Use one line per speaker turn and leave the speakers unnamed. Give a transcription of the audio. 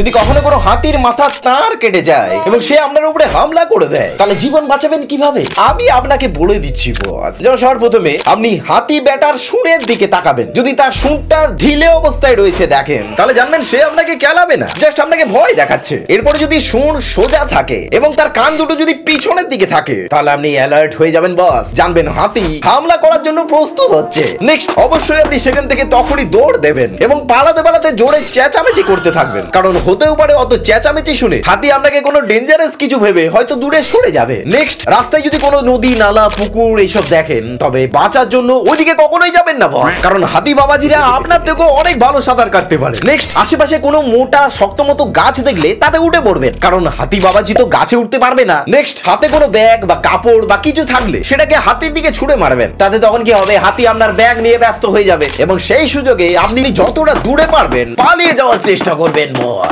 যদি কখনো কোনো হাতির মাথা তার কেটে যায় এবং সে আপনার উপরে হামলা করে দেয় তাহলে জীবন বাঁচাবেন কিভাবে আমি আপনাকে বলে দিচ্ছি সর্বপ্রথমে প্রথমে আপনি হাতি ব্যাটার সুরের দিকে তাকাবেন যদি তার সুরটা ঢিলে অবস্থায় রয়েছে দেখেন তাহলে জানবেন সে আপনাকে কেলাবে না জাস্ট আপনাকে ভয় দেখাচ্ছে এরপরে যদি সুর সোজা থাকে এবং তার কান দুটো যদি পিছনের দিকে থাকে তাহলে আপনি অ্যালার্ট হয়ে যাবেন বস জানবেন হাতি হামলা করার জন্য প্রস্তুত হচ্ছে নেক্সট অবশ্যই আপনি সেখান থেকে তখনই দৌড় দেবেন এবং পালাতে পালাতে জোরে চেঁচামেচি করতে থাকবেন কারণ হতেও পারে অত চেঁচামেচি শুনে হাতি আপনাকে কোনো ডেঞ্জারাস কিছু ভেবে হয়তো দূরে সরে যাবে নেক্সট রাস্তায় যদি কোনো নদী নালা পুকুর এইসব দেখেন তবে বাঁচার জন্য ওইদিকে কখনোই যাবেন না বল কারণ হাতি বাবাজিরা আপনার থেকেও অনেক ভালো সাঁতার কাটতে পারে নেক্সট আশেপাশে কোনো মোটা শক্ত মতো গাছ দেখলে তাতে উঠে পড়বেন কারণ হাতি বাবাজি তো গাছে উঠতে পারবে না নেক্সট হাতে কোনো ব্যাগ বা কাপড় বা কিছু থাকলে সেটাকে হাতির দিকে ছুড়ে মারবেন তাতে তখন কি হবে হাতি আপনার ব্যাগ নিয়ে ব্যস্ত হয়ে যাবে এবং সেই সুযোগে আপনি যতটা দূরে পারবেন পালিয়ে যাওয়ার চেষ্টা করবেন বস